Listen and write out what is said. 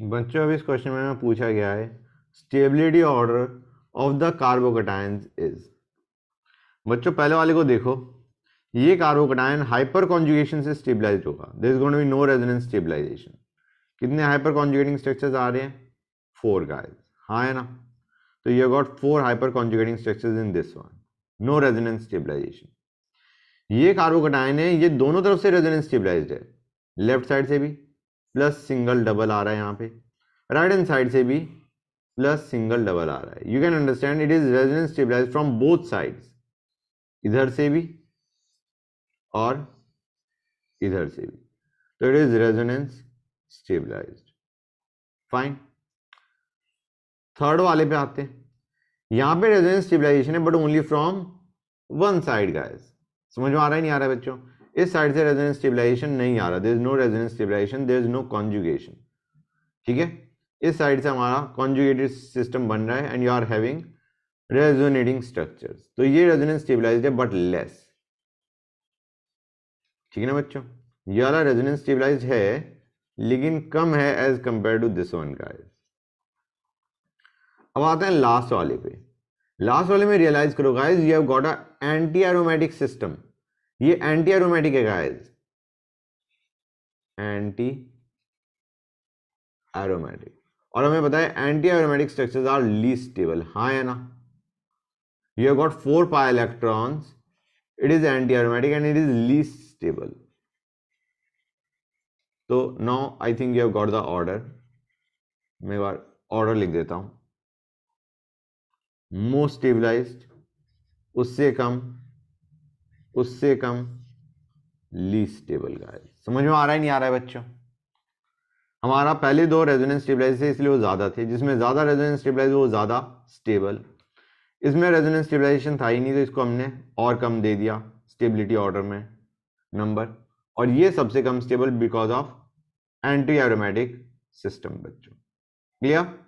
बच्चों अब इस क्वेश्चन में पूछा गया है stability order of the carbocation is बच्चों पहले वाले को देखो ये कार्बोकटाइन हाइपर कॉन्जुगेशन से स्टेबलाइज होगा this gonna be no resonance stabilization कितने हाइपर कॉन्जुगेटिंग स्ट्रक्चर्स आ रहे हैं फोर गाइस हाँ है ना तो you got four hyperconjugating structures in this one no resonance stabilization ये कार्बोकटाइन है ये दोनों तरफ से रेजोनेंस स्टेबलाइज्ड है लेफ्ट साइड से भी प्लस सिंगल डबल आ रहा है यहाँ पे राइट हैंड साइड से भी प्लस सिंगल डबल आ रहा है you can understand it is resonance stabilize from both sides इधर से भी और इधर से भी तो it is resonance stabilize fine third वाले पे आते हैं यहाँ पे रेजिडेंस स्टेबलाइजेशन है but only from one side guys समझ में आ रहा है नहीं आ रहा है बच्चों इस साइड से रेजोनेंस स्टेबलाइजेशन नहीं आ रहा there is no resonance stabilization there is no conjugation ठीक है इस साइड से हमारा कॉन्जुगेटेड सिस्टम बन रहा है and you are having resonating structure तो ये रेजोनेंस स्टेबलाइज है बट लेस ठीक है ना बच्चों ये वाला रेजोनेंस स्टेबलाइज है लेकिन कम है as compare to this one का अब आते हैं लास्ट वाले पे लास्ट वाले में रियलाइज करो guys you have got a anti aromatic system ये एंटी एरोमेटिक है गाइस एंटी एरोमेटिक और हमें पता है anti aromatic structures are least stable हाँ है ना you got four pi electrons it is anti aromatic and it is least stable तो now I think you have got the order मैं बार ऑर्डर लिख देता हूं मोस्ट स्टेबलाइज्ड उससे कम उससे कम लीस्ट स्टेबल गाइस समझ में आ रहा है नहीं आ रहा है बच्चों हमारा पहले दो रेजोनेंस स्टेबलाइज थे इसलिए वो ज़्यादा थे जिसमें ज़्यादा रेजोनेंस स्टेबलाइज वो ज़्यादा स्टेबल इसमें रेजोनेंस स्टेबलाइजेशन था ही नहीं तो इसको हमने और कम दे दिया स्टेबिलिटी ऑर्डर में नंबर और ये सबसे कम stable because of anti aromatic system बच्चों क्लियर